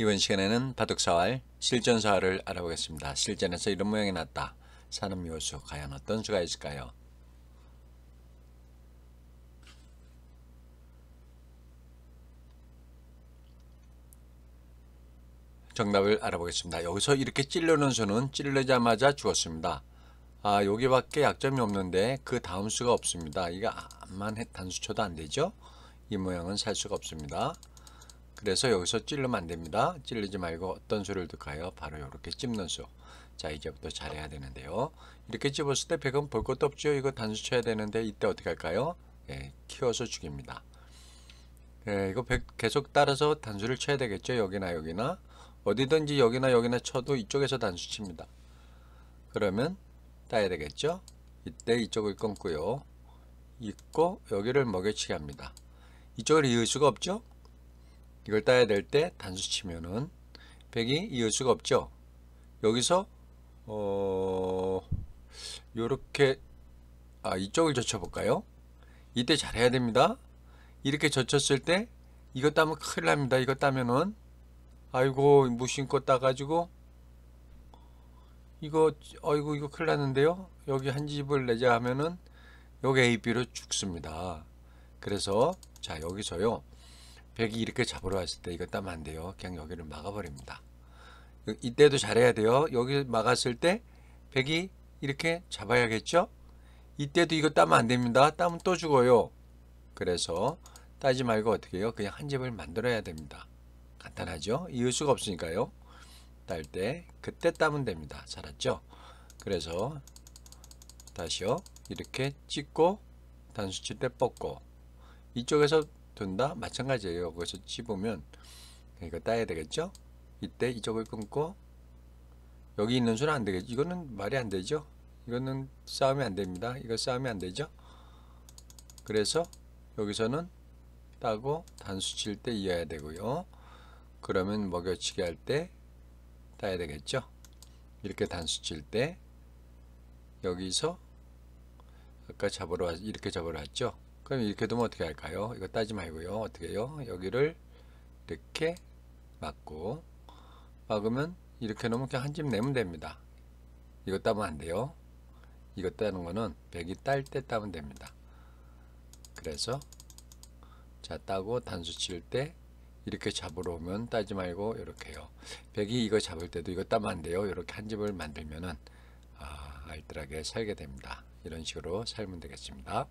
이번 시간에는 바둑사활, 실전사활을 알아보겠습니다. 실전에서 이런 모양이 났다. 사는 묘수 과연 어떤 수가 있을까요? 정답을 알아보겠습니다. 여기서 이렇게 찔르는 수는 찔르자마자 주었습니다아 여기밖에 약점이 없는데 그 다음 수가 없습니다. 이거 암만 단수초도 안되죠? 이 모양은 살 수가 없습니다. 그래서 여기서 찔르면 안됩니다. 찔리지 말고 어떤 수를 넣까요 바로 이렇게 찝는 수. 자 이제부터 잘해야 되는데요. 이렇게 찝었을 때 백은 볼 것도 없죠. 이거 단수 쳐야 되는데 이때 어떻게 할까요? 예, 키워서 죽입니다. 예, 이거 백 계속 따라서 단수를 쳐야 되겠죠. 여기나 여기나 어디든지 여기나 여기나 쳐도 이쪽에서 단수 칩니다. 그러면 따야 되겠죠. 이때 이쪽을 끊고요. 있고 여기를 먹여치기 합니다. 이쪽을 이을 수가 없죠. 이걸 따야 될 때 단수 치면은 100이 이을 수가 없죠. 여기서 어 요렇게 아 이쪽을 젖혀 볼까요? 이때 잘해야 됩니다. 이렇게 젖혔을 때 이거 따면 큰일 납니다. 이거 따면은 아이고 무심코 따가지고 이거 아이고 이거 큰일 났는데요. 여기 한 집을 내자 하면은 여기 AB로 죽습니다. 그래서 자 여기서요. 벽이 이렇게 잡으러 왔을 때 이거 따면 안 돼요. 그냥 여기를 막아버립니다. 이때도 잘해야 돼요. 여기 막았을 때 벽이 이렇게 잡아야겠죠? 이때도 이거 따면 안 됩니다. 따면 또 죽어요. 그래서 따지 말고 어떻게 해요? 그냥 한 집을 만들어야 됩니다. 간단하죠? 이을 수가 없으니까요. 딸 때 그때 따면 됩니다. 잘 알았죠? 그래서 다시요. 이렇게 찍고 단수칠 때 뻗고 이쪽에서 된다 마찬가지예요 거기서 집으면 이거 따야 되겠죠 이때 이쪽을 끊고 여기 있는 수는 안 되겠죠 이거는 말이 안 되죠 이거는 싸움이 안 됩니다 이거 싸움이 안 되죠 그래서 여기서는 따고 단수 칠 때 이어야 되고요 그러면 먹여치기 할 때 따야 되겠죠 이렇게 단수 칠 때 여기서 아까 잡으러 왔, 이렇게 잡으러 왔죠 그럼 이렇게 되면 어떻게 할까요? 이거 따지 말고요. 어떻게 해요? 여기를 이렇게 막고 막으면 이렇게 놓으면 그냥 한 집 내면 됩니다. 이거 따면 안 돼요. 이거 따는 거는 백이 딸 때 따면 됩니다. 그래서 자 따고 단수 칠 때 이렇게 잡으러 오면 따지 말고 이렇게요. 백이 이거 잡을 때도 이거 따면 안 돼요. 이렇게 한 집을 만들면은 아, 알뜰하게 살게 됩니다. 이런 식으로 살면 되겠습니다.